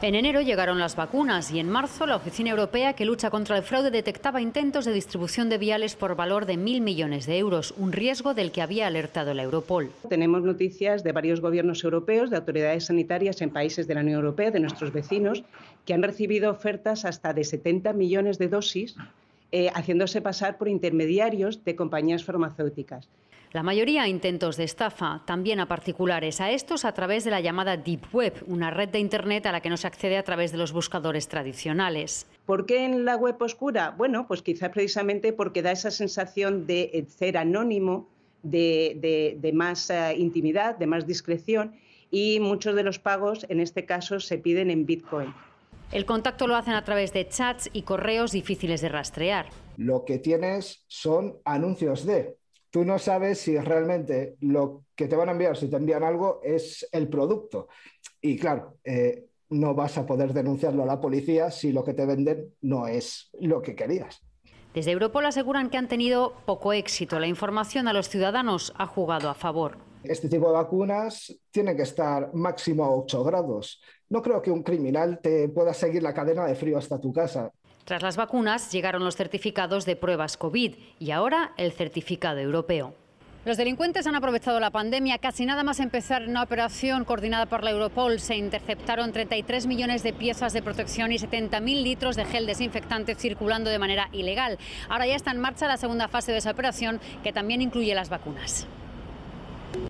En enero llegaron las vacunas y en marzo la Oficina Europea que lucha contra el fraude detectaba intentos de distribución de viales por valor de mil millones de euros, un riesgo del que había alertado la Europol. Tenemos noticias de varios gobiernos europeos, de autoridades sanitarias en países de la Unión Europea, de nuestros vecinos, que han recibido ofertas hasta de 70 millones de dosis, eh, haciéndose pasar por intermediarios de compañías farmacéuticas. La mayoría a intentos de estafa, también a particulares, a estos a través de la llamada Deep Web, una red de Internet a la que no se accede a través de los buscadores tradicionales. ¿Por qué en la web oscura? Bueno, pues quizás precisamente porque da esa sensación de eh, ser anónimo, de, más eh, intimidad, de más discreción y muchos de los pagos en este caso se piden en Bitcoin. El contacto lo hacen a través de chats y correos difíciles de rastrear. Lo que tienes son anuncios de, tú no sabes si realmente lo que te van a enviar, si te envían algo, es el producto. Y claro, eh, no vas a poder denunciarlo a la policía si lo que te venden no es lo que querías. Desde Europol aseguran que han tenido poco éxito. La información a los ciudadanos ha jugado a favor. Este tipo de vacunas tiene que estar máximo a 8 grados. No creo que un criminal te pueda seguir la cadena de frío hasta tu casa. Tras las vacunas llegaron los certificados de pruebas COVID y ahora el certificado europeo. Los delincuentes han aprovechado la pandemia. Casi nada más empezar una operación coordinada por la Europol. Se interceptaron 33 millones de piezas de protección y 70.000 litros de gel desinfectante circulando de manera ilegal. Ahora ya está en marcha la segunda fase de esa operación, que también incluye las vacunas.